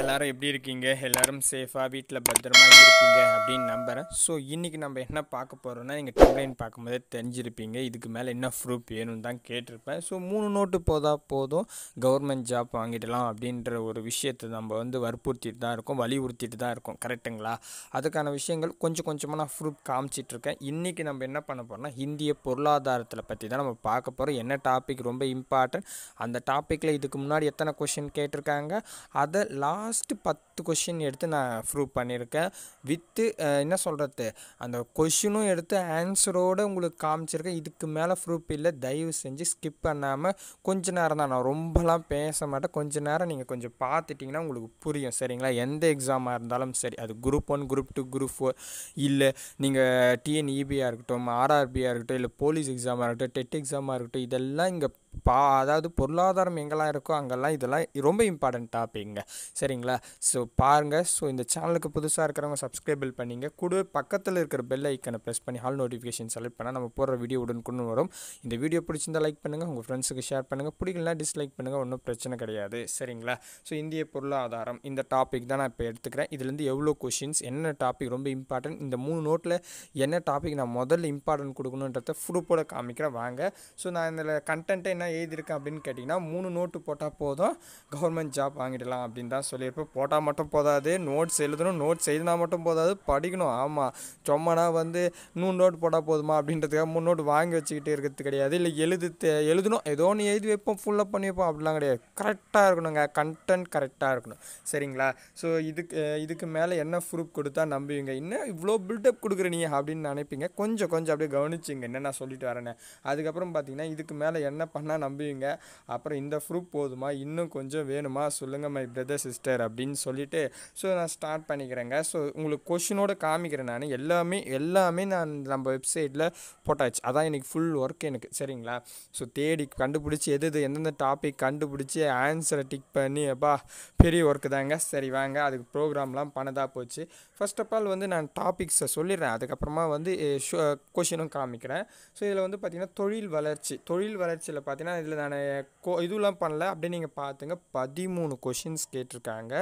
எல்லாரும் எப்படி இருக்கீங்க எல்லாரும் சேஃபாக வீட்டில் பத்திரமா இருப்பீங்க அப்படின்னு நம்புகிறேன் ஸோ இன்றைக்கி நம்ம என்ன பார்க்க போகிறோம்னா நீங்கள் டெம்லைன் பார்க்கும்போதே தெரிஞ்சிருப்பீங்க இதுக்கு மேலே என்ன ப்ரூஃப் வேணும்னு தான் கேட்டிருப்பேன் ஸோ மூணு நோட்டு போதா போதும் கவர்மெண்ட் ஜாப் வாங்கிடலாம் அப்படின்ற ஒரு விஷயத்தை நம்ம வந்து வற்புறுத்திட்டு தான் இருக்கோம் வலியுறுத்திட்டு தான் இருக்கோம் கரெக்டுங்களா அதுக்கான விஷயங்கள் கொஞ்சம் கொஞ்சமாக நான் ப்ரூஃப் காமிச்சிட்ருக்கேன் இன்றைக்கி நம்ம என்ன பண்ண போகிறோம்னா இந்திய பொருளாதாரத்தில் பற்றி தான் நம்ம பார்க்க போகிறோம் என்ன டாபிக் ரொம்ப இம்பார்ட்டன்ட் அந்த டாப்பிக்கில் இதுக்கு முன்னாடி எத்தனை கொஷின் கேட்டிருக்காங்க அதை லாஸ்ட்டு பத்து கொஷின் எடுத்து நான் ப்ரூவ் பண்ணியிருக்கேன் வித்து என்ன சொல்கிறது அந்த கொஷினும் எடுத்து ஆன்சரோடு உங்களுக்கு காமிச்சிருக்கேன் இதுக்கு மேலே ப்ரூப் இல்லை தயவு செஞ்சு ஸ்கிப் பண்ணாமல் கொஞ்ச நேரம் தான் நான் ரொம்பலாம் பேச மாட்டேன் கொஞ்ச நேரம் நீங்கள் கொஞ்சம் பார்த்துட்டிங்கன்னா உங்களுக்கு புரியும் சரிங்களா எந்த எக்ஸாமாக இருந்தாலும் சரி அது group one group two group four இல்லை நீங்கள் டிஎன்இபியாக இருக்கட்டும் ஆர்ஆர்பியாக இருக்கட்டும் இல்லை போலீஸ் எக்ஸாமாக இருக்கட்டும் டெட் எக்ஸாமாக இருக்கட்டும் இதெல்லாம் இங்கே பா அதாவது பொருளாதாரம் எங்கெல்லாம் இருக்கோ அங்கெல்லாம் இதெல்லாம் ரொம்ப இம்பார்ட்டன்ட் டாப்பிங்க சரிங்களா ஸோ பாருங்கள் ஸோ இந்த சேனலுக்கு புதுசாக இருக்கிறவங்க சப்ஸ்கிரைபிள் பண்ணிங்க கூட பக்கத்தில் இருக்கிற பெல் ஐக்கனை ப்ரெஸ் பண்ணி ஹால் நோட்டிஃபிகேஷன் செலக்ட் பண்ணால் நம்ம போடுற வீடியோ உடனுக்குன்னு வரும் இந்த வீடியோ பிடிச்சிருந்தால் லைக் பண்ணுங்கள் உங்கள் ஃப்ரெண்ட்ஸுக்கு ஷேர் பண்ணுங்கள் பிடிக்கலனா டிஸ்லைக் பண்ணுங்கள் ஒன்றும் பிரச்சனை கிடையாது சரிங்களா ஸோ இந்திய பொருளாதாரம் இந்த டாபிக் தான் நான் இப்போ எடுத்துக்கிறேன் இதுலேருந்து எவ்வளோ கொஷின்ஸ் என்ன டாபிக் ரொம்ப இம்பார்ட்டன்ட் இந்த மூணு நோட்டில் என்ன டாபிக் நான் முதல்ல இம்பார்ட்டன்ட் கொடுக்கணுன்றத போட காமிக்கிறேன் வாங்க ஸோ நான் இதில் கண்டென்ட்டை என்ன என்ன எழுதியிருக்கேன் அப்படின்னு கேட்டிங்கன்னா மூணு நோட்டு போட்டால் போதும் கவர்மெண்ட் ஜாப் வாங்கிடலாம் அப்படின்னு தான் சொல்லியிருப்பேன் போட்டால் மட்டும் போதாது நோட்ஸ் எழுதணும் நோட்ஸ் எழுதினா மட்டும் போதாது படிக்கணும் ஆமாம் சும்மானா வந்து நூறு நோட் போட்டால் போதுமா அப்படின்றதுக்காக மூணு நோட்டு வாங்கி வச்சுக்கிட்டே இருக்கிறது கிடையாது இல்லை எழுது எழுதணும் ஏதோ ஒன்று எழுதி வைப்போம் ஃபுல்லாக பண்ணி வைப்போம் அப்படிலாம் கிடையாது கரெக்டாக இருக்கணுங்க கண்டென்ட் கரெக்டாக இருக்கணும் சரிங்களா ஸோ இதுக்கு இதுக்கு மேலே என்ன ப்ரூஃப் கொடுத்தா நம்புவீங்க இன்னும் இவ்வளோ பில்டப் கொடுக்குற நீ அப்படின்னு நினைப்பீங்க கொஞ்சம் கொஞ்சம் அப்படியே கவனிச்சிங்க என்ன நான் சொல்லிட்டு வரேன் அதுக்கப்புறம் பார்த்தீங்கன்னா இதுக்கு மேலே என்ன பண்ண நான் நம்புவீங்க அப்புறம் இந்த ப்ரூஃப் போதுமா இன்னும் கொஞ்சம் வேணுமா சொல்லுங்கள் மை பிரதர் சிஸ்டர் அப்படின்னு சொல்லிவிட்டு ஸோ நான் ஸ்டார்ட் பண்ணிக்கிறேங்க ஸோ உங்களுக்கு கொஷினோட காமிக்கிறேன் நான் எல்லாமே எல்லாமே நான் நம்ம வெப்சைட்டில் போட்டாச்சு அதான் எனக்கு ஃபுல் ஒர்க் எனக்கு சரிங்களா ஸோ தேடி கண்டுபிடிச்சி எது எது எந்தெந்த டாபிக் கண்டுபிடிச்சி ஆன்சரை டிக் பண்ணி அப்பா பெரிய ஒர்க்கு தாங்க சரி வாங்க அதுக்கு ப்ரோக்ராம்லாம் பண்ணதாக போச்சு ஃபர்ஸ்ட் ஆஃப் ஆல் வந்து நான் டாபிக்ஸை சொல்லிடுறேன் அதுக்கப்புறமா வந்து கொஷினும் eh, காமிக்கிறேன் ஸோ இதில் வந்து பார்த்திங்கன்னா தொழில் வளர்ச்சி தொழில் வளர்ச்சியில் பார்த்து பார்த்தீங்கன்னா இதில் நான் கோ இதுலாம் பண்ணல அப்படியே நீங்கள் பார்த்துங்க பதிமூணு கொஷின்ஸ் கேட்டிருக்காங்க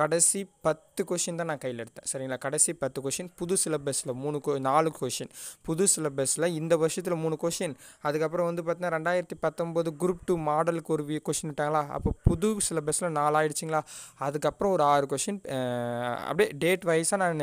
கடைசி பத்து கொஷின் தான் நான் கையில் எடுத்தேன் சரிங்களா கடைசி பத்து கொஷின் புது சிலபஸில் மூணு கொ நாலு கொஷின் புது சிலபஸில் இந்த வருஷத்தில் மூணு கொஷின் அதுக்கப்புறம் வந்து பார்த்தீங்கன்னா ரெண்டாயிரத்தி பத்தொம்போது குரூப் டூ மாடலுக்கு ஒரு கொஷின் விட்டாங்களா அப்போ புது சிலபஸில் நாலு ஆகிடுச்சிங்களா அதுக்கப்புறம் ஒரு ஆறு கொஷின் அப்படியே டேட் வைஸாக நான்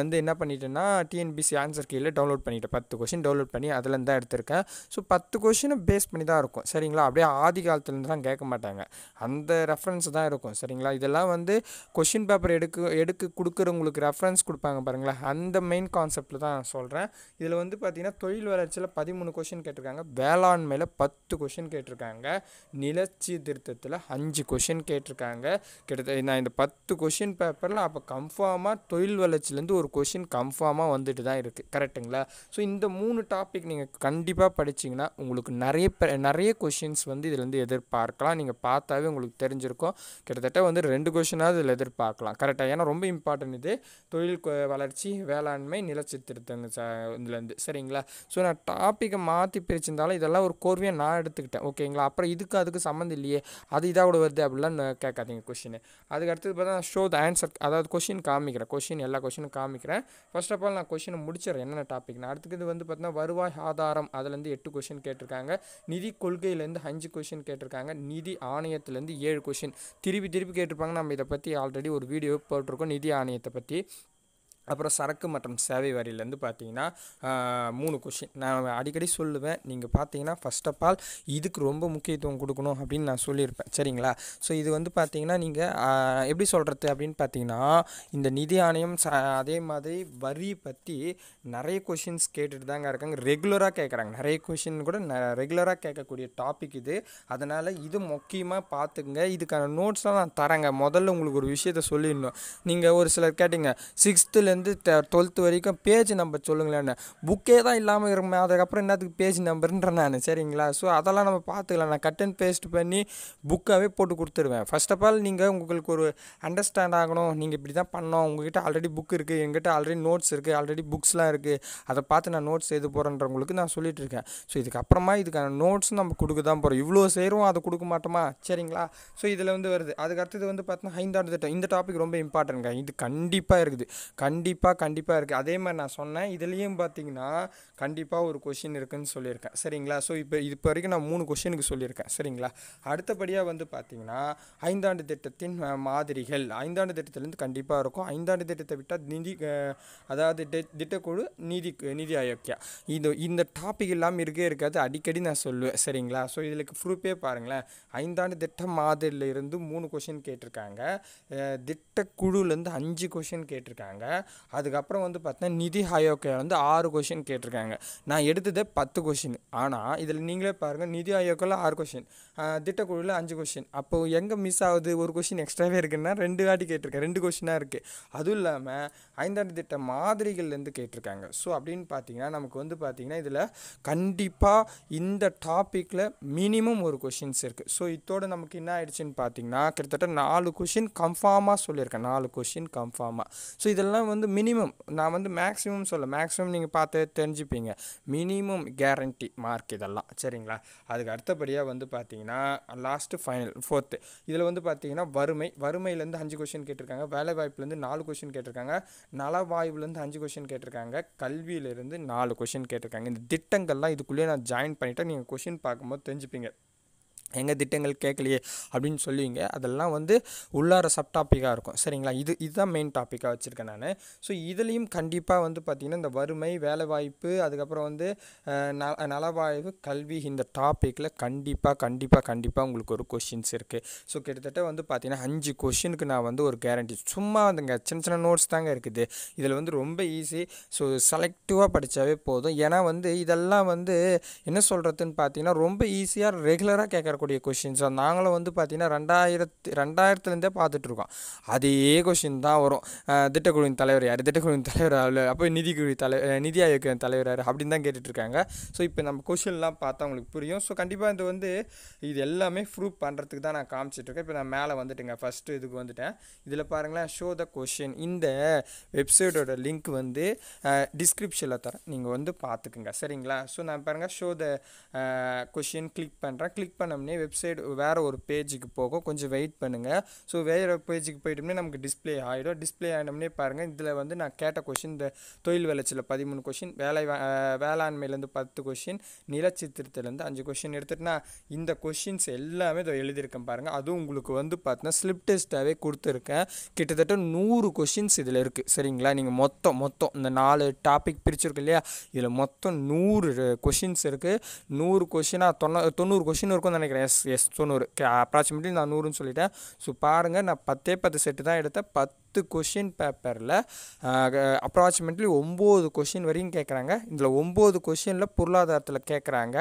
வந்து என்ன பண்ணிட்டேன்னா டிஎன்பிசி ஆன்சர் கீழே டவுன்லோட் பண்ணிட்டேன் பத்து கொஷின் டவுன்லோட் பண்ணி அதில் தான் எடுத்திருக்கேன் ஸோ பத்து கொஷினை பேஸ் பண்ணி தான் இருக்கும் சரிங்களா அப்படியே ஆதி காலத்துலேருந்து தான் கேட்க மாட்டாங்க அந்த ரெஃபரன்ஸ் தான் இருக்கும் சரிங்களா இதெல்லாம் வந்து கொஷின் பேப்பர் எடுக்க எடுக்க கொடுக்குறவங்களுக்கு ரெஃபரன்ஸ் கொடுப்பாங்க பாருங்களேன் அந்த மெயின் கான்செப்டில் தான் சொல்கிறேன் இதில் வந்து பார்த்திங்கன்னா தொழில் வளர்ச்சியில் பதிமூணு கொஷின் கேட்டிருக்காங்க வேளாண்மையில் பத்து கொஷின் கேட்டிருக்காங்க நிலச்சி திருத்தத்தில் அஞ்சு கொஷின் கேட்டிருக்காங்க கிட்டத்தட்ட நான் இந்த பத்து கொஷின் பேப்பரில் அப்போ கன்ஃபார்மாக தொழில் வளர்ச்சியிலேருந்து ஒரு கொஷின் கன்ஃபார்மாக வந்துட்டு தான் இருக்குது கரெக்டுங்களா ஸோ இந்த மூணு டாபிக் நீங்கள் கண்டிப்பாக படிச்சிங்கன்னா உங்களுக்கு நிறைய நிறைய கொஷின்ஸ் வந்து இதுலேருந்து எதிர்பார்க்கலாம் நீங்கள் பார்த்தாவே உங்களுக்கு தெரிஞ்சிருக்கும் கிட்டத்தட்ட வந்து ரெண்டு கொஷினாவது இதில் எதிர்பார்க்கலாம் கரெக்டாக ஏன்னா ரொம்ப இம்பார்ட்டன்ட் இது தொழில் வளர்ச்சி வேளாண்மை ச இதுலேருந்து சரிங்களா ஸோ நான் டாப்பிக்கை மாற்றி பிரிச்சிருந்தாலும் இதெல்லாம் ஒரு கோர்வையாக நான் எடுத்துக்கிட்டேன் ஓகேங்களா அப்புறம் இதுக்கு அதுக்கு சம்மந்தம் இல்லையே அது இதாக கூட வருது அப்படிலாம் கேட்காதீங்க கொஷின் அதுக்கு அடுத்தது பார்த்தா நான் ஷோ த ஆன்சர் அதாவது கொஷின் காமிக்கிறேன் கொஷின் எல்லா கொஷினும் காமிக்கிறேன் ஃபர்ஸ்ட் ஆஃப் ஆல் நான் கொஷினை முடிச்சிடறேன் என்னென்ன டாபிக் நான் அடுத்தது வந்து பார்த்தீங்கன்னா வருவாய் ஆதாரம் அதுலேருந்து எட்டு கொஷின் கேட்டிருக்காங்க நிதி கொள்கையிலேருந்து அஞ்சு கொஷின் கேட்டிருக்காங்க நிதி ஆணையத்துலேருந்து ஏழு கொஷின் திருப்பி திருப்பி கேட்டிருப்பாங்க நம்ம இதை பற்றி பற்றி ஆல்ரெடி ஒரு வீடியோ போட்டிருக்கோம் நிதி ஆணையத்தை பற்றி அப்புறம் சரக்கு மற்றும் சேவை வரியிலேருந்து பார்த்தீங்கன்னா மூணு கொஷின் நான் அடிக்கடி சொல்லுவேன் நீங்கள் பார்த்தீங்கன்னா ஃபஸ்ட் ஆஃப் ஆல் இதுக்கு ரொம்ப முக்கியத்துவம் கொடுக்கணும் அப்படின்னு நான் சொல்லியிருப்பேன் சரிங்களா ஸோ இது வந்து பார்த்தீங்கன்னா நீங்கள் எப்படி சொல்கிறது அப்படின்னு பார்த்தீங்கன்னா இந்த நிதி ஆணையம் ச அதே மாதிரி வரி பற்றி நிறைய கொஷின்ஸ் கேட்டுட்டு தாங்க இருக்காங்க ரெகுலராக கேட்குறாங்க நிறைய கொஷின் கூட ரெகுலராக கேட்கக்கூடிய டாபிக் இது அதனால் இது முக்கியமாக பார்த்துங்க இதுக்கான நோட்ஸ்லாம் நான் தரேங்க முதல்ல உங்களுக்கு ஒரு விஷயத்த சொல்லிடணும் நீங்கள் ஒரு சிலர் கேட்டிங்க சிக்ஸ்த்துலேருந்து வந்து டுவெல்த்து வரைக்கும் பேஜ் நம்பர் சொல்லுங்களேன் புக்கே தான் இல்லாமல் இருமே அதுக்கப்புறம் என்னத்துக்கு பேஜ் நம்பருன்ற நான் சரிங்களா ஸோ அதெல்லாம் நம்ம பார்த்துக்கலாம் நான் கட் அண்ட் பேஸ்ட் பண்ணி புக்காகவே போட்டு கொடுத்துருவேன் ஃபஸ்ட் ஆஃப் ஆல் நீங்கள் உங்களுக்கு ஒரு அண்டர்ஸ்டாண்ட் ஆகணும் நீங்கள் இப்படி தான் பண்ணோம் உங்ககிட்ட ஆல்ரெடி புக் இருக்குது எங்கிட்ட ஆல்ரெடி நோட்ஸ் இருக்குது ஆல்ரெடி புக்ஸ்லாம் இருக்குது அதை பார்த்து நான் நோட்ஸ் எது போகிறேன்றவங்களுக்கு நான் சொல்லிட்டு இருக்கேன் ஸோ இதுக்கப்புறமா இதுக்கான நோட்ஸும் நம்ம கொடுக்க தான் போகிறோம் இவ்வளோ செய்கிறோம் அதை கொடுக்க மாட்டோமா சரிங்களா ஸோ இதில் வந்து வருது அதுக்கு அடுத்தது வந்து பார்த்தீங்கன்னா ஐந்தாவது திட்டம் இந்த டாபிக் ரொம்ப இம்பார்ட்டன்ட்ங்க இது கண்டிப்பாக இருக்குது கண் கண்டிப்பாக கண்டிப்பாக இருக்குது அதே மாதிரி நான் சொன்னேன் இதுலேயும் பார்த்தீங்கன்னா கண்டிப்பாக ஒரு கொஷின் இருக்குதுன்னு சொல்லியிருக்கேன் சரிங்களா ஸோ இப்போ இப்போ வரைக்கும் நான் மூணு கொஷினுக்கு சொல்லியிருக்கேன் சரிங்களா அடுத்தபடியாக வந்து பார்த்தீங்கன்னா ஐந்தாண்டு திட்டத்தின் மாதிரிகள் ஐந்தாண்டு திட்டத்துலேருந்து கண்டிப்பாக இருக்கும் ஐந்தாண்டு திட்டத்தை விட்டால் நிதி அதாவது திட்டக்குழு நிதி நிதி ஆயோக்கியா இது இந்த டாபிக் இல்லாமல் இருக்கே இருக்காது அடிக்கடி நான் சொல்லுவேன் சரிங்களா ஸோ இதில் ப்ரூஃபே பாருங்களேன் ஐந்தாண்டு திட்ட மாதிரியிலிருந்து மூணு கொஷின் கேட்டிருக்காங்க திட்டக்குழுலேருந்து அஞ்சு கொஷின் கேட்டிருக்காங்க அதுக்கப்புறம் வந்து பார்த்தீங்கன்னா நிதி ஆயோக்கில் வந்து ஆறு கொஷின் கேட்டிருக்காங்க நான் எடுத்ததே பத்து கொஷின் ஆனால் இதில் நீங்களே பாருங்கள் நிதி ஆயோக்கில் ஆறு கொஷின் திட்டக்குழுவில் அஞ்சு கொஷின் அப்போது எங்கே மிஸ் ஆகுது ஒரு கொஷின் எக்ஸ்ட்ராவே இருக்குன்னா ரெண்டு வாட்டி கேட்டிருக்கேன் ரெண்டு கொஷினாக இருக்குது அதுவும் இல்லாமல் ஐந்தாண்டு திட்ட மாதிரிகள்லேருந்து கேட்டிருக்காங்க ஸோ அப்படின்னு பார்த்தீங்கன்னா நமக்கு வந்து பார்த்திங்கன்னா இதில் கண்டிப்பாக இந்த டாப்பிக்கில் மினிமம் ஒரு கொஷின்ஸ் இருக்குது ஸோ இதோட நமக்கு என்ன ஆயிடுச்சுன்னு பார்த்தீங்கன்னா கிட்டத்தட்ட நாலு கொஷின் கன்ஃபார்மாக சொல்லியிருக்கேன் நாலு கொஷின் கன்ஃபார்மாக ஸோ இதெல்லாம் வந்து வந்து மினிமம் நான் வந்து மேக்ஸிமம் சொல்ல மேக்ஸிமம் நீங்கள் பார்த்து தெரிஞ்சுப்பீங்க மினிமம் கேரண்டி மார்க் இதெல்லாம் சரிங்களா அதுக்கு அடுத்தபடியாக வந்து பார்த்தீங்கன்னா லாஸ்ட்டு ஃபைனல் ஃபோர்த்து இதில் வந்து பார்த்தீங்கன்னா வறுமை வறுமையிலேருந்து அஞ்சு கொஷின் கேட்டிருக்காங்க வேலை வாய்ப்புலேருந்து நாலு கொஷின் கேட்டிருக்காங்க நலவாய்வுலேருந்து அஞ்சு கொஷின் கேட்டிருக்காங்க கல்வியிலேருந்து நாலு கொஷின் கேட்டிருக்காங்க இந்த திட்டங்கள்லாம் இதுக்குள்ளேயே நான் ஜாயின் பண்ணிவிட்டேன் நீங்கள் கொஷின் பார்க்கும்போது தெரிஞ்சுப்பீங்க எங்கள் திட்டங்கள் கேட்கலையே அப்படின்னு சொல்லுவீங்க அதெல்லாம் வந்து உள்ளார சப் டாப்பிக்காக இருக்கும் சரிங்களா இது இதுதான் மெயின் டாப்பிக்காக வச்சுருக்கேன் நான் ஸோ இதுலேயும் கண்டிப்பாக வந்து பார்த்திங்கன்னா இந்த வறுமை வேலைவாய்ப்பு அதுக்கப்புறம் வந்து ந நலவாய்வு கல்வி இந்த டாப்பிக்கில் கண்டிப்பாக கண்டிப்பாக கண்டிப்பாக உங்களுக்கு ஒரு கொஷின்ஸ் இருக்குது ஸோ கிட்டத்தட்ட வந்து பார்த்திங்கன்னா அஞ்சு கொஷினுக்கு நான் வந்து ஒரு கேரண்டி சும்மா வந்துங்க சின்ன சின்ன நோட்ஸ் தாங்க இருக்குது இதில் வந்து ரொம்ப ஈஸி ஸோ செலக்டிவாக படித்தாவே போதும் ஏன்னா வந்து இதெல்லாம் வந்து என்ன சொல்கிறதுன்னு பார்த்தீங்கன்னா ரொம்ப ஈஸியாக ரெகுலராக கேட்குற வரக்கூடிய ஸோ நாங்களும் வந்து பார்த்தீங்கன்னா ரெண்டாயிரத்து ரெண்டாயிரத்துலேருந்தே பார்த்துட்ருக்கோம் அதே கொஷின் தான் வரும் திட்டக்குழுவின் தலைவர் யார் திட்டக்குழுவின் தலைவர் அப்போ நிதிக்குழு தலை நிதி ஆயோக்கியின் தலைவர் யார் அப்படின்னு தான் கேட்டுட்ருக்காங்க ஸோ இப்போ நம்ம கொஷின்லாம் பார்த்தா உங்களுக்கு புரியும் ஸோ கண்டிப்பாக இது வந்து இது எல்லாமே ப்ரூவ் பண்ணுறதுக்கு தான் நான் காமிச்சிட்ருக்கேன் இப்போ நான் மேலே வந்துட்டேங்க ஃபஸ்ட்டு இதுக்கு வந்துட்டேன் இதில் பாருங்களேன் ஷோ த கொஷின் இந்த வெப்சைட்டோட லிங்க் வந்து டிஸ்கிரிப்ஷனில் தரேன் நீங்கள் வந்து பார்த்துக்குங்க சரிங்களா ஸோ நான் பாருங்கள் ஷோ த கொஷின் கிளிக் பண்ணுறேன் கிளிக் பண்ணோம்னே பண்ணி வெப்சைட் வேறு ஒரு பேஜுக்கு போகும் கொஞ்சம் வெயிட் பண்ணுங்கள் ஸோ வேறு பேஜுக்கு போயிட்டோம்னா நமக்கு டிஸ்பிளே ஆகிடும் டிஸ்பிளே ஆகினோம்னே பாருங்கள் இதில் வந்து நான் கேட்ட கொஷின் இந்த தொழில் விளைச்சலில் பதிமூணு கொஷின் வேலை வேளாண்மையிலேருந்து பத்து கொஷின் நிலச்சித்திரத்துலேருந்து அஞ்சு கொஷின் எடுத்துகிட்டுனா இந்த கொஷின்ஸ் எல்லாமே இதை எழுதியிருக்கேன் பாருங்கள் அதுவும் உங்களுக்கு வந்து பார்த்தீங்கன்னா ஸ்லிப் டெஸ்ட்டாகவே கொடுத்துருக்கேன் கிட்டத்தட்ட நூறு கொஷின்ஸ் இதில் இருக்குது சரிங்களா நீங்கள் மொத்தம் மொத்தம் இந்த நாலு டாபிக் பிரிச்சிருக்கு இல்லையா இதில் மொத்தம் நூறு கொஷின்ஸ் இருக்குது நூறு கொஷினாக தொண்ணூறு கொஷின் இருக்கும்னு நினைக்கிறேன் எஸ் எஸ் தொண்ணூறு அப்ராக்சிமேட்லி நான் நூறுன்னு சொல்லிட்டேன் ஸோ பாருங்கள் நான் பத்தே பத்து செட்டு தான் எடுத்தேன் பத்து பத்து கொஷின் பேப்பரில் அப்ராக்சிமேட்லி ஒம்பது கொஷின் வரையும் கேட்குறாங்க இதில் ஒம்பது கொஷினில் பொருளாதாரத்தில் கேட்குறாங்க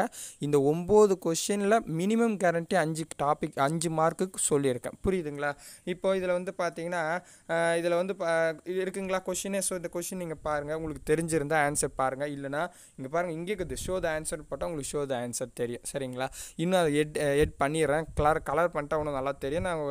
இந்த ஒம்பது கொஷினில் மினிமம் கேரண்டி அஞ்சு டாபிக் அஞ்சு மார்க்குக்கு சொல்லியிருக்கேன் புரியுதுங்களா இப்போ இதில் வந்து பார்த்தீங்கன்னா இதில் வந்து இருக்குங்களா கொஷினே ஸோ இந்த கொஷின் நீங்கள் பாருங்கள் உங்களுக்கு தெரிஞ்சிருந்தால் ஆன்சர் பாருங்கள் இல்லைனா இங்கே பாருங்கள் இங்கே இருக்குது ஷோ த ஆன்சர் போட்டால் உங்களுக்கு ஷோ த ஆன்சர் தெரியும் சரிங்களா இன்னும் அதை எட் எட் பண்ணிடுறேன் கலர் கலர் பண்ணிட்டா ஒன்றும் நல்லா தெரியும் நான்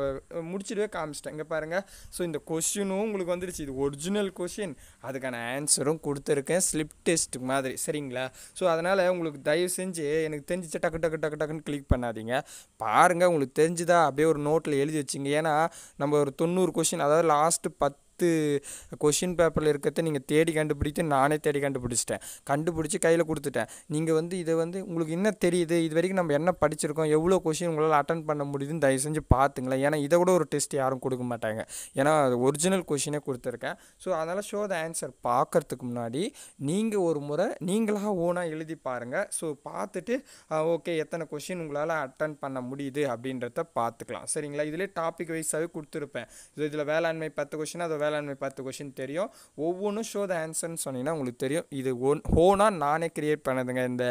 முடிச்சுட்டு காமிச்சிட்டேன் இங்கே பாருங்கள் ஸோ இந்த கொஷின் கொஷினும் உங்களுக்கு வந்துடுச்சு இது ஒரிஜினல் கொஷின் அதுக்கான ஆன்சரும் கொடுத்துருக்கேன் ஸ்லிப் டெஸ்ட் மாதிரி சரிங்களா ஸோ அதனால் உங்களுக்கு தயவு செஞ்சு எனக்கு தெரிஞ்சிச்சு டக்கு டக்கு டக்கு டக்குன்னு கிளிக் பண்ணாதீங்க பாருங்கள் உங்களுக்கு தெரிஞ்சுதா அப்படியே ஒரு நோட்டில் எழுதி வச்சுங்க ஏன்னா நம்ம ஒரு தொண்ணூறு கொஷின் அதாவது லாஸ்ட்டு பத்து பத்து கொஷின் பேப்பரில் இருக்கிறத நீங்கள் தேடி கண்டுபிடித்து நானே தேடி கண்டுபிடிச்சிட்டேன் கண்டுபிடிச்சி கையில் கொடுத்துட்டேன் நீங்கள் வந்து இதை வந்து உங்களுக்கு என்ன தெரியுது இது வரைக்கும் நம்ம என்ன படிச்சிருக்கோம் எவ்வளோ கொஷின் உங்களால் அட்டன் பண்ண முடியுதுன்னு தயவு செஞ்சு பார்த்துங்களேன் ஏன்னா இதை கூட ஒரு டெஸ்ட் யாரும் கொடுக்க மாட்டாங்க ஏன்னா ஒரிஜினல் கொஷினே கொடுத்துருக்கேன் ஸோ அதனால் ஷோ த ஆன்சர் பார்க்குறதுக்கு முன்னாடி நீங்கள் ஒரு முறை நீங்களாக ஓனாக எழுதி பாருங்கள் ஸோ பார்த்துட்டு ஓகே எத்தனை கொஷின் உங்களால் அட்டன் பண்ண முடியுது அப்படின்றத பார்த்துக்கலாம் சரிங்களா இதிலே டாபிக் வைஸாகவே கொடுத்துருப்பேன் இது இதில் வேளாண்மை பத்து கொஷின் அதை வேளாண்மை பார்த்து கொஷின் தெரியும் ஒவ்வொன்றும் ஷோ த ஆன்சர்னு சொன்னீங்கன்னா உங்களுக்கு தெரியும் இது ஒன் ஹோனாக நானே க்ரியேட் பண்ணதுங்க இந்த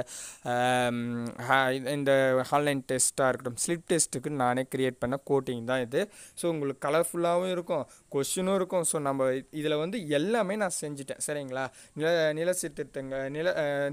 இந்த ஆன்லைன் டெஸ்ட்டாக இருக்கட்டும் ஸ்லிப் டெஸ்ட்டுக்கு நானே க்ரியேட் பண்ண கோட்டிங் தான் இது ஸோ உங்களுக்கு கலர்ஃபுல்லாகவும் இருக்கும் கொஷினும் இருக்கும் ஸோ நம்ம இதில் வந்து எல்லாமே நான் செஞ்சுட்டேன் சரிங்களா நில நில சீர்திருத்தங்கள் நில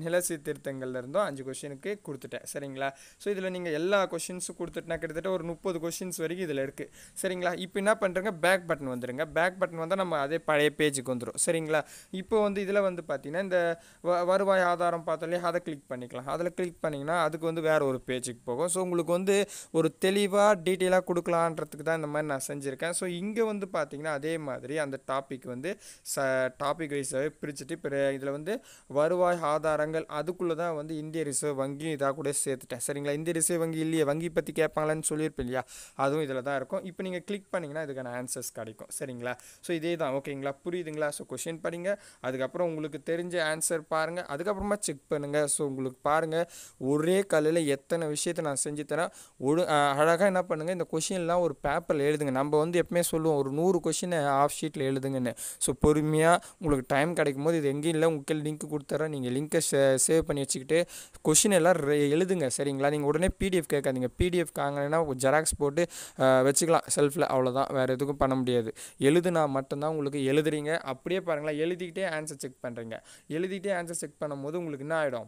நில சீர்திருத்தங்கள்லேருந்தும் அஞ்சு கொஷினுக்கு கொடுத்துட்டேன் சரிங்களா ஸோ இதில் நீங்கள் எல்லா கொஷின்ஸும் கொடுத்துட்டுனா கிட்டத்தட்ட ஒரு முப்பது கொஷின்ஸ் வரைக்கும் இதில் இருக்குது சரிங்களா இப்போ என்ன பண்ணுறங்க பேக் பட்டன் வந்துடுங்க பேக் பட்டன் வந்தால் நம்ம அதே பழைய பேஜுக்கு வந்துடும் சரிங்களா இப்போ வந்து இதில் வந்து பார்த்தீங்கன்னா இந்த வ வருவாய் ஆதாரம் பார்த்தாலே அதை கிளிக் பண்ணிக்கலாம் அதில் கிளிக் பண்ணிங்கன்னா அதுக்கு வந்து வேறு ஒரு பேஜுக்கு போகும் ஸோ உங்களுக்கு வந்து ஒரு தெளிவாக டீட்டெயிலாக கொடுக்கலான்றதுக்கு தான் இந்த மாதிரி நான் செஞ்சுருக்கேன் ஸோ இங்கே வந்து பார்த்தீங்கன்னா அதே மாதிரி அந்த டாபிக் வந்து ச டாபிக் வைஸாகவே பிரிச்சுட்டு பிற இதில் வந்து வருவாய் ஆதாரங்கள் அதுக்குள்ளே தான் வந்து இந்திய ரிசர்வ் வங்கியும் இதாக கூட சேர்த்துட்டேன் சரிங்களா இந்திய ரிசர்வ் வங்கி இல்லையே வங்கி பற்றி கேட்பாங்களான்னு சொல்லியிருப்பேன் இல்லையா அதுவும் இதில் தான் இருக்கும் இப்போ நீங்கள் கிளிக் பண்ணிங்கன்னா இதுக்கான ஆன்சர்ஸ் கிடைக்கும் சரிங்களா ஸோ இது இதே தான் ஓகேங்களா புரியுதுங்களா ஸோ கொஷின் படிங்க அதுக்கப்புறம் உங்களுக்கு தெரிஞ்ச ஆன்சர் பாருங்கள் அதுக்கப்புறமா செக் பண்ணுங்கள் ஸோ உங்களுக்கு பாருங்கள் ஒரே கல்லில் எத்தனை விஷயத்தை நான் செஞ்சு தரேன் ஒரு அழகாக என்ன பண்ணுங்கள் இந்த கொஷின்லாம் ஒரு பேப்பரில் எழுதுங்க நம்ம வந்து எப்பவுமே சொல்லுவோம் ஒரு நூறு கொஷினை ஆஃப் ஷீட்டில் எழுதுங்கன்னு ஸோ பொறுமையாக உங்களுக்கு டைம் கிடைக்கும் போது இது எங்கேயும் இல்லை உங்களுக்கு லிங்க் கொடுத்துறேன் நீங்கள் லிங்க்கை சே சேவ் பண்ணி வச்சுக்கிட்டு கொஷின் எல்லாம் எழுதுங்க சரிங்களா நீங்கள் உடனே பிடிஎஃப் கேட்காதீங்க பிடிஎஃப் காங்கன்னா ஜெராக்ஸ் போட்டு வச்சுக்கலாம் செல்ஃபில் அவ்வளோதான் வேறு எதுக்கும் பண்ண முடியாது எழுதுனா மட்டும் மட்டும்தான் உங்களுக்கு எழுதுறீங்க அப்படியே பாருங்களேன் எழுதிக்கிட்டே ஆன்சர் செக் பண்ணுறீங்க எழுதிக்கிட்டே ஆன்சர் செக் பண்ணும்போது உங்களுக்கு என்ன ஆகிடும்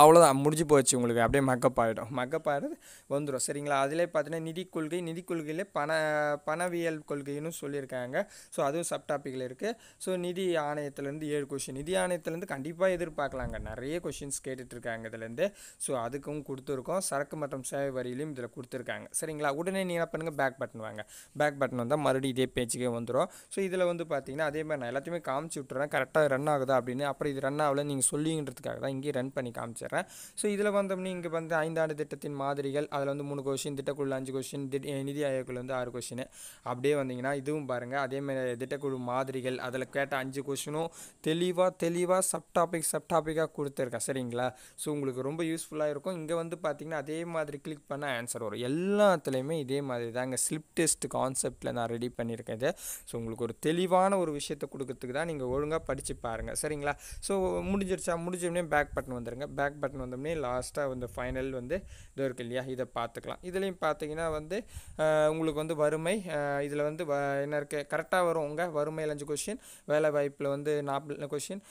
அவ்வளோதான் முடிஞ்சு போச்சு உங்களுக்கு அப்படியே மக்கப் ஆகிடும் மக்கப் ஆகிறது வந்துடும் சரிங்களா அதிலே பார்த்தீங்கன்னா நிதி கொள்கை நிதி கொள்கையிலே பண பணவியல் கொள்கைன்னு சொல்லியிருக்காங்க ஸோ அதுவும் சப் டாப்பிக்கில் இருக்குது ஸோ நிதி ஆணையத்துலேருந்து ஏழு கொஷின் நிதி ஆணையத்துலேருந்து கண்டிப்பாக எதிர்பார்க்கலாங்க நிறைய கொஷின்ஸ் கேட்டுட்ருக்காங்க இதுலேருந்து ஸோ அதுக்கும் கொடுத்துருக்கோம் சரக்கு மற்றும் சேவை வரியிலையும் இதில் கொடுத்துருக்காங்க சரிங்களா உடனே நீங்கள் பண்ணுங்கள் பேக் பட்டன் வாங்க பேக் பட்டன் வந்தால் மறுபடியும் இதே பேச்சுக்கே வந்துடும் ஸோ இதில் வந்து பார்த்தீங்கன்னா அதே மாதிரி நான் எல்லாத்தையுமே காமிச்சு விட்டுறேன் கரெக்டாக ரன் ஆகுதா அப்படின்னு அப்புறம் இது ரன் ஆகலை நீங்கள் சொல்லிங்கிறதுக்காக தான் இங்கேயே ரன் பண்ணி காமிச்சு காமிச்சிடுறேன் ஸோ இதில் வந்தோம்னா இங்கே வந்து ஐந்தாண்டு திட்டத்தின் மாதிரிகள் அதில் வந்து மூணு கொஷின் திட்டக்குழு அஞ்சு கொஷின் நிதி ஆயோக்குள்ள வந்து ஆறு கொஷின் அப்படியே வந்தீங்கன்னா இதுவும் பாருங்கள் அதேமாதிரி திட்டக்குழு மாதிரிகள் அதில் கேட்ட அஞ்சு கொஷினும் தெளிவாக தெளிவாக சப் டாபிக் சப் டாப்பிக்காக கொடுத்துருக்கேன் சரிங்களா ஸோ உங்களுக்கு ரொம்ப யூஸ்ஃபுல்லாக இருக்கும் இங்கே வந்து பார்த்தீங்கன்னா அதே மாதிரி கிளிக் பண்ண ஆன்சர் வரும் எல்லாத்துலேயுமே இதே மாதிரி தாங்க ஸ்லிப் டெஸ்ட் கான்செப்டில் நான் ரெடி பண்ணியிருக்கேன் இது ஸோ உங்களுக்கு ஒரு தெளிவான ஒரு விஷயத்தை கொடுக்கறதுக்கு தான் நீங்கள் ஒழுங்காக படித்து பாருங்கள் சரிங்களா ஸோ முடிஞ்சிருச்சா முடிஞ்சோடனே பேக் பட்டன் வந்துடுங்க பேக் பேக் பட்டன் வந்தோம்னே லாஸ்ட்டாக வந்து ஃபைனல் வந்து இது இருக்குது இல்லையா இதை பார்த்துக்கலாம் இதுலேயும் பார்த்தீங்கன்னா வந்து உங்களுக்கு வந்து வறுமை இதில் வந்து என்ன இருக்குது கரெக்டாக வரும் உங்கள் வறுமையில் அஞ்சு கொஷின் வேலை வாய்ப்பில் வந்து நாற்பது கொஷின்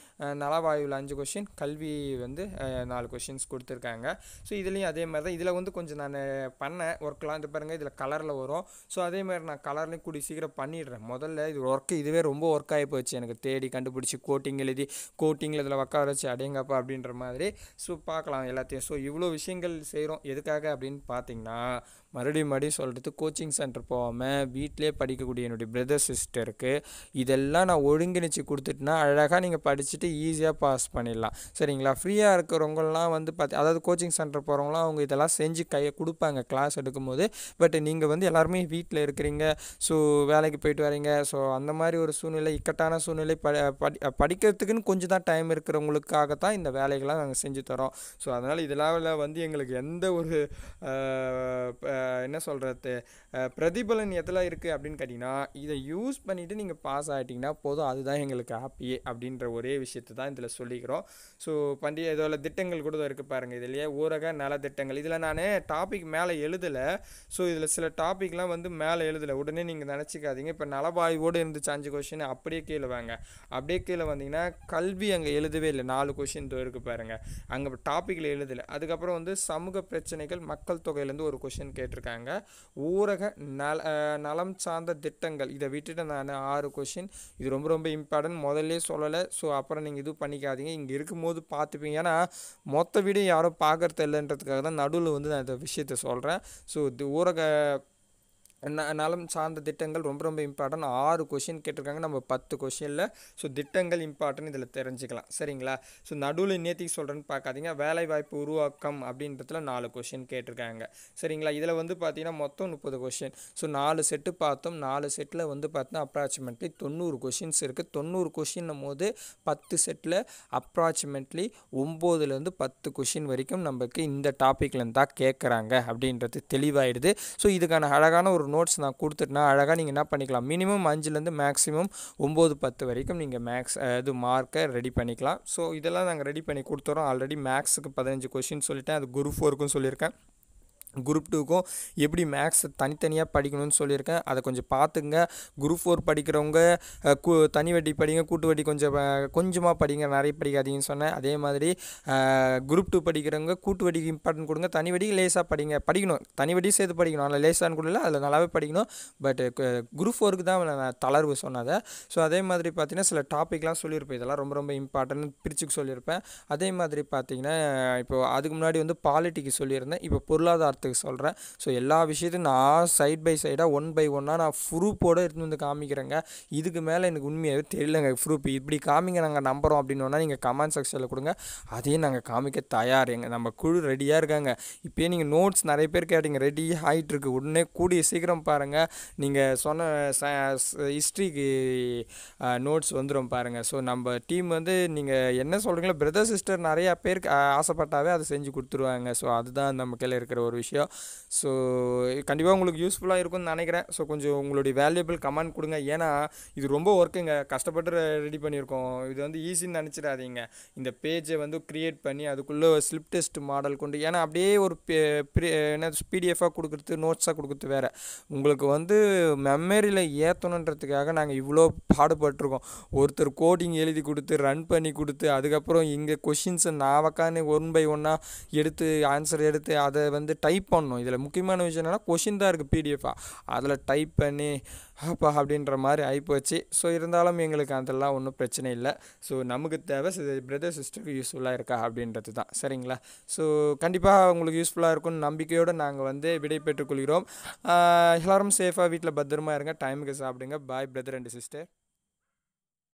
நலவாயுவில் அஞ்சு கொஷின் கல்வி வந்து நாலு கொஷின்ஸ் கொடுத்துருக்காங்க ஸோ இதுலேயும் அதே மாதிரி தான் இதில் வந்து கொஞ்சம் நான் பண்ணேன் ஒர்க்லாம் இது பாருங்கள் இதில் கலரில் வரும் ஸோ அதே மாதிரி நான் கலர்லேயும் கூடி சீக்கிரம் பண்ணிடுறேன் முதல்ல இது ஒர்க்கு இதுவே ரொம்ப ஒர்க் ஆகி போச்சு எனக்கு தேடி கண்டுபிடிச்சி கோட்டிங் எழுதி கோட்டிங்கில் இதில் உக்கார வச்சு அடேங்கப்பா அப்படின்ற மாதிரி ஸோ ஸோ பார்க்கலாம் எல்லாத்தையும் ஸோ இவ்வளோ விஷயங்கள் செய்கிறோம் எதுக்காக அப்படின்னு பார்த்தீங்கன்னா மறுபடியும் மறுபடியும் சொல்கிறது கோச்சிங் சென்டர் போகாமல் வீட்டிலே படிக்கக்கூடிய என்னுடைய பிரதர் சிஸ்டருக்கு இதெல்லாம் நான் ஒழுங்கிணைச்சு கொடுத்துட்டுனா அழகாக நீங்கள் படிச்சுட்டு ஈஸியாக பாஸ் பண்ணிடலாம் சரிங்களா ஃப்ரீயாக இருக்கிறவங்கலாம் வந்து பார்த்து அதாவது கோச்சிங் சென்டர் போகிறவங்களாம் அவங்க இதெல்லாம் செஞ்சு கையை கொடுப்பாங்க கிளாஸ் எடுக்கும்போது பட் நீங்கள் வந்து எல்லாருமே வீட்டில் இருக்கிறீங்க ஸோ வேலைக்கு போயிட்டு வரீங்க ஸோ அந்த மாதிரி ஒரு சூழ்நிலை இக்கட்டான சூழ்நிலை படி படிக்கிறதுக்குன்னு கொஞ்சம் தான் டைம் இருக்கிறவங்களுக்காக தான் இந்த வேலைகள்லாம் நாங்கள் செஞ்சு தரோம் வரோம் ஸோ அதனால் இதெல்லாம் வந்து எங்களுக்கு எந்த ஒரு என்ன சொல்கிறது பிரதிபலன் எதில் இருக்குது அப்படின்னு கேட்டிங்கன்னா இதை யூஸ் பண்ணிவிட்டு நீங்கள் பாஸ் ஆகிட்டிங்கன்னா போதும் அதுதான் எங்களுக்கு ஹாப்பியே அப்படின்ற ஒரே விஷயத்தை தான் இதில் சொல்லிக்கிறோம் ஸோ பண்டிகை இதோட திட்டங்கள் கூட இருக்குது பாருங்கள் இதுலேயே ஊரக நல திட்டங்கள் இதில் நான் டாபிக் மேலே எழுதலை ஸோ இதில் சில டாபிக்லாம் வந்து மேலே எழுதலை உடனே நீங்கள் நினச்சிக்காதீங்க இப்போ நலவாய்வோடு இருந்துச்சு அஞ்சு கொஷின் அப்படியே கீழே வாங்க அப்படியே கீழே வந்தீங்கன்னா கல்வி அங்கே எழுதவே இல்லை நாலு கொஷின் இருக்குது பாருங்கள் அங்கே டாப்பிக்கில் எழுதலை அதுக்கப்புறம் வந்து சமூக பிரச்சனைகள் மக்கள் தொகையிலேருந்து ஒரு கொஷின் கேட்டிருக்காங்க ஊரக நல நலம் சார்ந்த திட்டங்கள் இதை விட்டுட்டு நான் ஆறு கொஷின் இது ரொம்ப ரொம்ப இம்பார்ட்டன்ட் முதல்ல சொல்லலை ஸோ அப்புறம் நீங்கள் இது பண்ணிக்காதீங்க இங்கே இருக்கும்போது பார்த்துப்பீங்க ஏன்னா மொத்த வீடு யாரும் பார்க்குறது இல்லைன்றதுக்காக தான் நடுவில் வந்து நான் இந்த விஷயத்த சொல்கிறேன் ஸோ இது ஊரக நலம் சார்ந்த திட்டங்கள் ரொம்ப ரொம்ப இம்பார்ட்டன் ஆறு கொஷின் கேட்டிருக்காங்க நம்ம பத்து கொஷினில் ஸோ திட்டங்கள் இம்பார்ட்டன் இதில் தெரிஞ்சுக்கலாம் சரிங்களா ஸோ நடுவில் நேற்றுக்கு சொல்கிறேன்னு பார்க்காதீங்க வேலைவாய்ப்பு உருவாக்கம் அப்படின்றதுல நாலு கொஷின் கேட்டிருக்காங்க சரிங்களா இதில் வந்து பார்த்தீங்கன்னா மொத்தம் முப்பது கொஷின் ஸோ நாலு செட்டு பார்த்தோம் நாலு செட்டில் வந்து பார்த்தீங்கன்னா அப்ராக்சிமேட்லி தொண்ணூறு கொஷின்ஸ் இருக்குது தொண்ணூறு கொஷின்னும் போது பத்து செட்டில் அப்ராக்சிமேட்லி ஒம்போதுலேருந்து பத்து கொஷின் வரைக்கும் நமக்கு இந்த டாப்பிக்லேருந்து தான் கேட்குறாங்க அப்படின்றது தெளிவாயிடுது ஸோ இதுக்கான அழகான ஒரு நோட்ஸ் நான் கொடுத்துட்டேன்னா அழகாக நீங்கள் என்ன பண்ணிக்கலாம் மினிமம் அஞ்சுலேருந்து மேக்ஸிமம் ஒம்பது பத்து வரைக்கும் நீங்கள் மேக்ஸ் இது மார்க்கை ரெடி பண்ணிக்கலாம் ஸோ இதெல்லாம் நாங்கள் ரெடி பண்ணி கொடுத்துறோம் ஆல்ரெடி மேக்ஸுக்கு பதினஞ்சு கொஷின் சொல்லிட்டேன் அது குரூப் ஃபோருக்கும் சொல்லியிருக்கேன் குரூப் டூக்கும் எப்படி மேக்ஸ் தனித்தனியாக படிக்கணும்னு சொல்லியிருக்கேன் அதை கொஞ்சம் பார்த்துங்க குரூப் ஃபோர் படிக்கிறவங்க கூ தனி வட்டி படிங்க கூட்டு வட்டி கொஞ்சம் கொஞ்சமாக படிங்க நிறைய படிக்காதீங்கன்னு சொன்னேன் அதே மாதிரி குரூப் டூ படிக்கிறவங்க கூட்டு வட்டிக்கு இம்பார்ட்டன்ட் கொடுங்க தனி வட்டி லேசாக படிங்க படிக்கணும் தனி வட்டி சேர்த்து படிக்கணும் அதில் கூட இல்லை அதில் நல்லாவே படிக்கணும் பட் குரூப் ஃபோருக்கு தான் நான் தளர்வு சொன்னதை ஸோ அதே மாதிரி பார்த்திங்கன்னா சில டாப்பிக்லாம் சொல்லியிருப்பேன் இதெல்லாம் ரொம்ப ரொம்ப இம்பார்ட்டன் பிரிச்சுக்கு சொல்லியிருப்பேன் அதே மாதிரி பார்த்தீங்கன்னா இப்போது அதுக்கு முன்னாடி வந்து பாலிட்டிக்கு சொல்லியிருந்தேன் இப்போ பொருளாதார வார்த்தைக்கு சொல்கிறேன் ஸோ எல்லா விஷயத்தையும் நான் சைட் பை சைடாக ஒன் பை ஒன்னாக நான் ப்ரூஃபோடு எடுத்து வந்து காமிக்கிறேங்க இதுக்கு மேலே எனக்கு உண்மையாகவே தெரியலங்க ப்ரூஃப் இப்படி காமிங்க நாங்கள் நம்புகிறோம் அப்படின்னு நீங்கள் கமெண்ட் செக்ஷனில் கொடுங்க அதையும் நாங்கள் காமிக்க தயார் எங்கள் நம்ம குழு ரெடியாக இருக்காங்க இப்போயே நீங்கள் நோட்ஸ் நிறைய பேர் கேட்டீங்க ரெடி ஆகிட்டு இருக்கு உடனே கூடிய சீக்கிரம் பாருங்கள் நீங்கள் சொன்ன ஹிஸ்ட்ரிக்கு நோட்ஸ் வந்துடும் பாருங்கள் ஸோ நம்ம டீம் வந்து நீங்கள் என்ன சொல்கிறீங்களோ பிரதர் சிஸ்டர் நிறையா பேருக்கு ஆசைப்பட்டாவே அதை செஞ்சு கொடுத்துருவாங்க ஸோ அதுதான் நம்ம கையில் இருக்கிற ஒரு விஷயம் விஷயம் ஸோ கண்டிப்பாக உங்களுக்கு யூஸ்ஃபுல்லாக இருக்கும்னு நினைக்கிறேன் ஸோ கொஞ்சம் உங்களுடைய வேல்யூபிள் கமெண்ட் கொடுங்க ஏன்னா இது ரொம்ப ஒர்க்குங்க கஷ்டப்பட்டு ரெடி பண்ணியிருக்கோம் இது வந்து ஈஸின்னு நினச்சிடாதீங்க இந்த பேஜை வந்து க்ரியேட் பண்ணி அதுக்குள்ளே ஸ்லிப் டெஸ்ட் மாடல் கொண்டு ஏன்னா அப்படியே ஒரு என்ன பிடிஎஃபாக கொடுக்குறது நோட்ஸாக கொடுக்குறது வேறு உங்களுக்கு வந்து மெமரியில் ஏற்றணுன்றதுக்காக நாங்கள் இவ்வளோ பாடுபட்டிருக்கோம் ஒருத்தர் கோடிங் எழுதி கொடுத்து ரன் பண்ணி கொடுத்து அதுக்கப்புறம் இங்கே கொஷின்ஸை நாவக்கான்னு ஒன் பை ஒன்னாக எடுத்து ஆன்சர் எடுத்து அதை வந்து டைப் டைப் பண்ணணும் இதில் முக்கியமான விஷயம் என்னென்னா கொஷின் தான் இருக்குது பிடிஎஃபாக அதில் டைப் பண்ணி அப்பா அப்படின்ற மாதிரி ஆகிப்போச்சு ஸோ இருந்தாலும் எங்களுக்கு அதெல்லாம் ஒன்றும் பிரச்சனை இல்லை ஸோ நமக்கு தேவை பிரதர் சிஸ்டருக்கு யூஸ்ஃபுல்லாக இருக்கா அப்படின்றது தான் சரிங்களா ஸோ கண்டிப்பாக உங்களுக்கு யூஸ்ஃபுல்லாக இருக்கும்னு நம்பிக்கையோடு நாங்கள் வந்து விடை பெற்றுக்கொள்கிறோம் எல்லோரும் சேஃபாக வீட்டில் பத்திரமா இருங்க டைமுக்கு சாப்பிடுங்க பாய் பிரதர் அண்ட் சிஸ்டர்